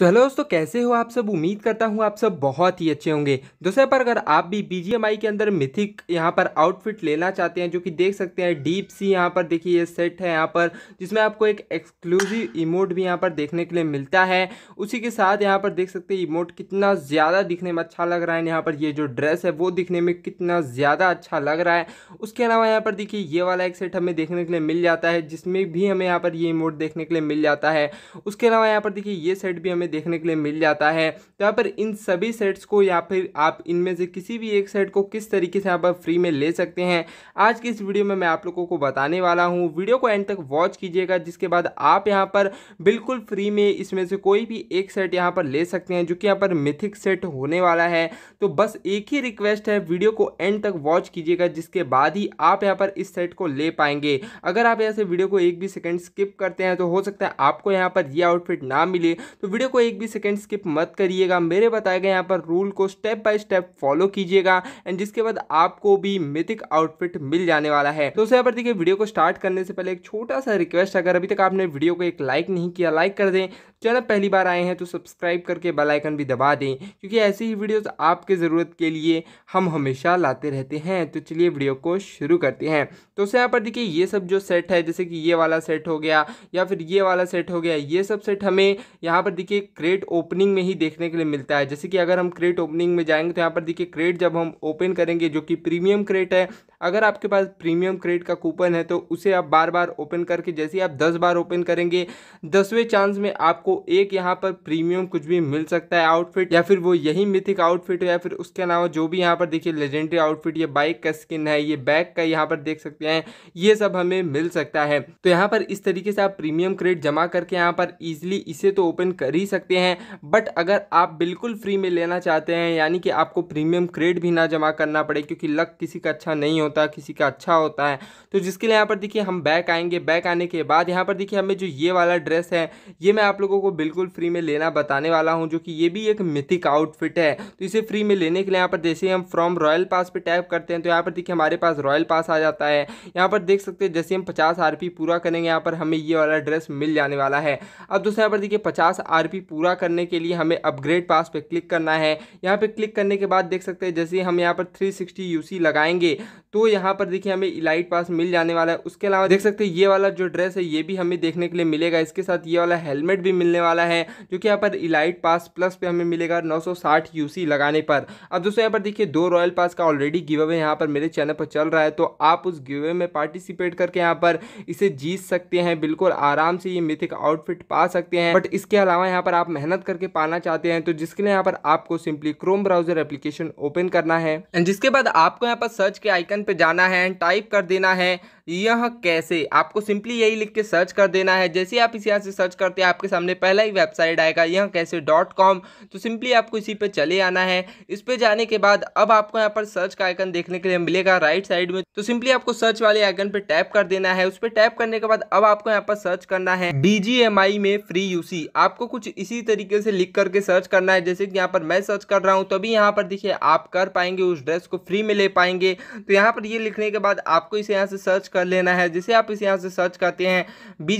So hello दोस्तों कैसे हो आप सब उम्मीद करता हूँ आप सब बहुत ही अच्छे होंगे दूसरे पर अगर आप भी BGMI के अंदर मिथिक यहाँ पर आउटफिट लेना चाहते हैं जो कि देख सकते हैं डीप सी यहाँ पर देखिए ये सेट है यहाँ पर जिसमें आपको एक एक्सक्लूसिव इमोट भी यहाँ पर देखने के लिए मिलता है उसी के साथ यहाँ पर देख सकते हैं इमोट कितना ज़्यादा दिखने में अच्छा लग रहा है यहाँ पर ये जो ड्रेस है वो दिखने में कितना ज़्यादा अच्छा लग रहा है उसके अलावा यहाँ पर देखिए ये वाला एक सेट हमें देखने के लिए मिल जाता है जिसमें भी हमें यहाँ पर ये इमोट देखने के लिए मिल जाता है उसके अलावा यहाँ पर देखिए ये सेट भी हमें हमें देखने के लिए मिल जाता है तो यहाँ पर इन सभी सेट्स को या फिर आप इनमें से किसी भी एक सेट को किस तरीके से यहाँ पर फ्री में ले सकते हैं आज की इस वीडियो में मैं आप लोगों को बताने वाला हूँ वीडियो को एंड तक वॉच कीजिएगा जिसके बाद आप यहाँ पर बिल्कुल फ्री में इसमें से कोई भी एक सेट यहाँ पर ले सकते हैं जो कि यहाँ पर मिथिक सेट होने वाला है तो बस एक ही रिक्वेस्ट है वीडियो को एंड तक वॉच कीजिएगा जिसके बाद ही आप यहाँ पर इस सेट को ले पाएंगे अगर आप यहाँ से वीडियो को एक भी सेकेंड स्किप करते हैं तो हो सकता है आपको यहाँ पर ये आउटफिट ना मिले तो वीडियो को एक भी सेकेंड स्किप मत करिएगा मेरे बताए गए यहाँ पर रूल को स्टेप बाय स्टेप फॉलो कीजिएगा एंड जिसके बाद आपको भी मिथिक आउटफिट मिल जाने वाला है दोस्तों यहाँ पर देखिए वीडियो को स्टार्ट करने से पहले एक छोटा सा रिक्वेस्ट अगर अभी तक आपने वीडियो को एक लाइक नहीं किया लाइक कर दें चैनल पहली बार आए हैं तो सब्सक्राइब करके बेल आइकन भी दबा दें क्योंकि ऐसी ही वीडियोस आपके ज़रूरत के लिए हम हमेशा लाते रहते हैं तो चलिए वीडियो को शुरू करते हैं तो उसे यहाँ पर देखिए ये सब जो सेट है जैसे कि ये वाला सेट हो गया या फिर ये वाला सेट हो गया ये सब सेट हमें यहाँ पर देखिए क्रेट ओपनिंग में ही देखने के लिए मिलता है जैसे कि अगर हम क्रेट ओपनिंग में जाएंगे तो यहाँ पर देखिए क्रेट जब हम ओपन करेंगे जो कि प्रीमियम क्रेट है अगर आपके पास प्रीमियम क्रेडिट का कूपन है तो उसे आप बार बार ओपन करके जैसे आप दस बार ओपन करेंगे दसवें चांस में आपको एक यहाँ पर प्रीमियम कुछ भी मिल सकता है आउटफिट या फिर वो यही मिथिक आउटफिट या फिर उसके अलावा जो भी यहाँ पर देखिए लेजेंडरी आउटफिट ये बाइक का स्किन है ये बैग का यहाँ पर देख सकते हैं ये सब हमें मिल सकता है तो यहाँ पर इस तरीके से आप प्रीमियम क्रेडिट जमा करके यहाँ पर ईजिली इसे तो ओपन कर ही सकते हैं बट अगर आप बिल्कुल फ्री में लेना चाहते हैं यानी कि आपको प्रीमियम क्रेड भी ना जमा करना पड़े क्योंकि लक किसी का अच्छा नहीं होता है किसी का अच्छा होता है तो जिसके लिए यहाँ पर देखिए हम बैक आएंगे बैक आने के बाद यहाँ पर देखिए हमें जो ये वाला ड्रेस है ये मैं आप लोगों को बिल्कुल फ्री में लेना बताने वाला हूँ जो कि ये भी एक मिथिक आउटफिट है तो इसे फ्री में लेने के लिए यहाँ पर जैसे हम फ्रॉम रॉयल पास पर टैप करते हैं तो यहाँ पर देखिए हमारे पास रॉयल पास आ जाता है यहाँ पर देख सकते हैं जैसे हम पचास आर पूरा करेंगे यहाँ पर हमें ये वाला ड्रेस मिल जाने वाला है अब दोस्तों यहाँ पर देखिए पचास आर पूरा करने के लिए हमें अपग्रेड पास पर क्लिक करना है यहाँ पर क्लिक करने के बाद देख सकते हैं जैसे हम यहाँ पर थ्री सिक्सटी लगाएंगे तो तो यहाँ पर देखिए हमें इलाइट पास मिल जाने वाला है उसके अलावा देख सकते हैं ये वाला जो ड्रेस है ये भी हमें देखने के लिए मिलेगा इसके साथ ये वाला हेलमेट भी मिलने वाला है जो कि यहाँ पर इलाइट पास प्लस पे हमें मिलेगा 960 यूसी लगाने पर अब दोस्तों यहाँ पर देखिए दो रॉयल पास का ऑलरेडी गिव अवे यहाँ पर मेरे चैनल पर चल रहा है तो आप उस गिव अवे में पार्टिसिपेट करके यहाँ पर इसे जीत सकते हैं बिल्कुल आराम से ये मिथिक आउटफिट पा सकते हैं बट इसके अलावा यहाँ पर आप मेहनत करके पाना चाहते हैं तो जिसके लिए यहाँ पर आपको simply chrome browser application open करना है एंड जिसके बाद आपको यहाँ पर सर्च के आइकन पे जाना है एंड टाइप कर देना है यह कैसे आपको सिंपली यही लिख के सर्च कर देना है जैसे आप इस यहाँ से सर्च करते हैं आपके सामने पहला ही वेबसाइट आएगा यह कैसे डॉट कॉम तो सिंपली आपको इसी पे चले आना है इस पे जाने के बाद अब आपको यहाँ पर सर्च का आइकन देखने के लिए मिलेगा राइट साइड में तो सिंपली आपको सर्च वाले आइकन पे टैप कर देना है उस पर टैप करने के बाद अब आपको यहाँ पर सर्च करना है बीजीएमआई में फ्री यूसी आपको कुछ इसी तरीके से लिख करके सर्च करना है जैसे कि यहाँ पर मैं सर्च कर रहा हूँ तभी यहाँ पर देखिए आप कर पाएंगे उस ड्रेस को फ्री में ले पाएंगे तो यहाँ पर ये लिखने के बाद आपको इसे यहाँ से सर्च कर कर लेना है जिसे आप इस यहाँ से सर्च करते हैं बी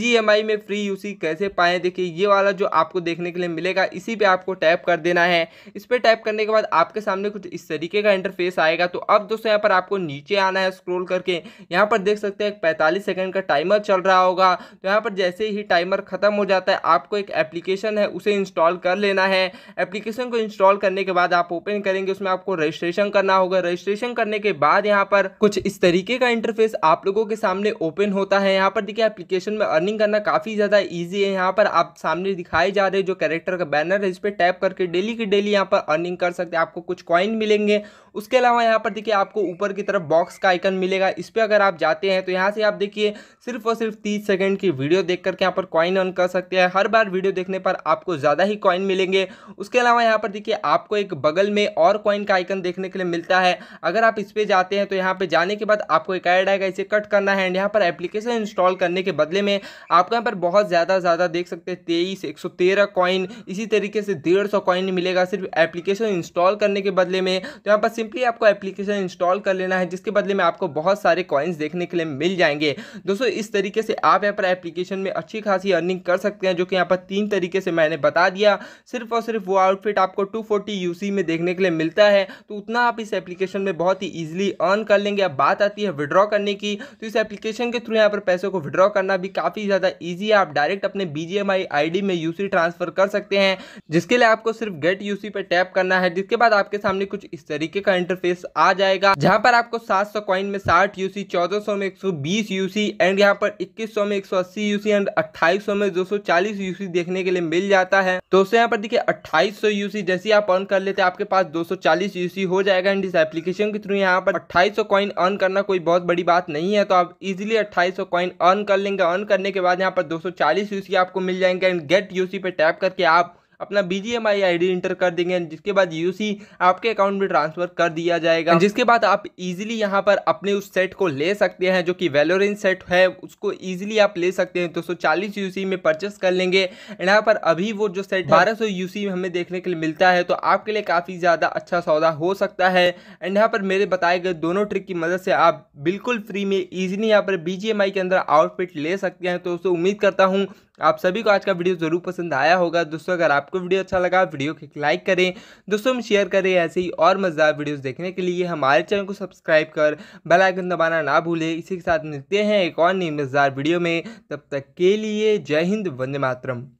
में फ्री यूसी कैसे पाएँ देखिए ये वाला जो आपको देखने के लिए मिलेगा इसी पे आपको टैप कर देना है इस पर टैप करने के बाद आपके सामने कुछ इस तरीके का इंटरफेस आएगा तो अब दोस्तों यहाँ पर आपको नीचे आना है स्क्रोल करके यहाँ पर देख सकते हैं पैंतालीस सेकेंड का टाइमर चल रहा होगा तो यहाँ पर जैसे ही टाइमर खत्म हो जाता है आपको एक एप्लीकेशन है उसे इंस्टॉल कर लेना है एप्लीकेशन को इंस्टॉल करने के बाद आप ओपन करेंगे उसमें आपको रजिस्ट्रेशन करना होगा रजिस्ट्रेशन करने के बाद यहाँ पर कुछ इस तरीके का इंटरफेस आप लोगों के सामने ओपन होता है यहाँ पर देखिए एप्लीकेशन में अर्निंग करना काफ़ी ज़्यादा ईजी है यहाँ पर आप सामने दिखाए जा रहे जो कैरेक्टर का बैनर है इस पर टैप करके डेली की डेली यहाँ पर अर्निंग कर सकते हैं आपको कुछ कॉइन मिलेंगे उसके अलावा यहाँ पर देखिए आपको ऊपर की तरफ बॉक्स का आइकन मिलेगा इस पर अगर आप जाते हैं तो यहाँ से आप देखिए सिर्फ और सिर्फ तीस सेकेंड की वीडियो देख करके यहाँ पर कॉइन अर्न कर सकते हैं हर बार वीडियो देखने पर आपको ज़्यादा ही कॉइन मिलेंगे उसके अलावा यहाँ पर देखिए आपको एक बगल में और कॉइन का आइकन देखने के लिए मिलता है अगर आप इस पर जाते हैं तो यहाँ पर जाने के बाद आपको एक ऐड आएगा इसे कट करना है एंड यहाँ पर एप्लीकेशन इंस्टॉल करने के बदले में आपको यहाँ पर बहुत ज़्यादा ज़्यादा देख सकते हैं तेईस एक सौ तेरह कॉइन इसी तरीके से डेढ़ सौ कॉइन मिलेगा सिर्फ एप्लीकेशन इंस्टॉल करने के बदले में तो यहाँ पर सिंपली आपको एप्लीकेशन इंस्टॉल कर लेना है जिसके बदले में आपको बहुत सारे कॉइन्स देखने के लिए मिल जाएंगे दोस्तों इस तरीके से आप यहाँ पर एप्लीकेशन में अच्छी खासी अर्निंग कर सकते हैं जो कि यहाँ पर तीन तरीके से मैंने बता दिया सिर्फ और सिर्फ वो आउटफिट आपको टू फोर्टी में देखने के लिए मिलता है तो उतना आप इस एप्लीकेशन में बहुत ही ईजिली अर्न कर लेंगे अब बात आती है विड्रॉ करने की तो इस एप्लीकेशन के थ्रू यहाँ पर पैसों को विड्रॉ करना भी काफ़ी ज़्यादा ईजी है आप डायरेक्ट अपने बी आई में यूसी ट्रांसफर कर सकते हैं जिसके लिए आपको सिर्फ गेट यूसी पर टैप करना है जिसके बाद आपके सामने कुछ इस तरीके का इंटरफेस आ जाएगा जहाँ पर आपको सात सौ कॉइन में साठ यूसी चौदह सौ में एक सौ बीस यूसी एंड यहाँ पर इक्कीस सौ में एक सौ अस्सी यूसी एंड अट्ठाईस सौ में दो सौ चालीस यूसी देखने के लिए मिल जाता है तो उससे यहाँ पर देखिए अट्ठाईस सौ यूसी जैसे आप अर्न कर लेते हैं आपके पास दो सौ चालीस यूसी हो जाएगा एंड इस एप्लीकेशन के थ्रू यहाँ पर अट्ठाईस सौ कॉइन अर्न करना कोई बहुत बड़ी बात नहीं है तो आप इजीली 2800 कॉइन अर्न कर लेंगे अर्न करने के बाद यहाँ पर 240 यूसी आपको मिल जाएंगे एंड गेट यूसी पे टैप करके आप अपना B G M I I D enter कर देंगे जिसके बाद यू सी आपके अकाउंट में ट्रांसफर कर दिया जाएगा जिसके बाद आप इजीली यहाँ पर अपने उस सेट को ले सकते हैं जो कि वेलोरेंट सेट है उसको इजीली आप ले सकते हैं दो सौ चालीस सी में परचेस कर लेंगे यहाँ पर अभी वो जो सेट हाँ। बारह सौ में हमें देखने के लिए मिलता है तो आपके लिए काफ़ी ज़्यादा अच्छा सौदा हो सकता है एंड यहाँ पर मेरे बताए गए दोनों ट्रिक की मदद से आप बिल्कुल फ्री में ईजिली यहाँ पर बी के अंदर आउटफिट ले सकते हैं तो उससे उम्मीद करता हूँ आप सभी को आज का वीडियो ज़रूर पसंद आया होगा दोस्तों अगर आपको वीडियो अच्छा लगा वीडियो को लाइक करें दोस्तों में शेयर करें ऐसे ही और मज़ेदार वीडियोस देखने के लिए हमारे चैनल को सब्सक्राइब कर बेल आइकन दबाना ना भूलें इसी के साथ मिलते हैं एक और नई मज़ेदार वीडियो में तब तक के लिए जय हिंद वंदे मातरम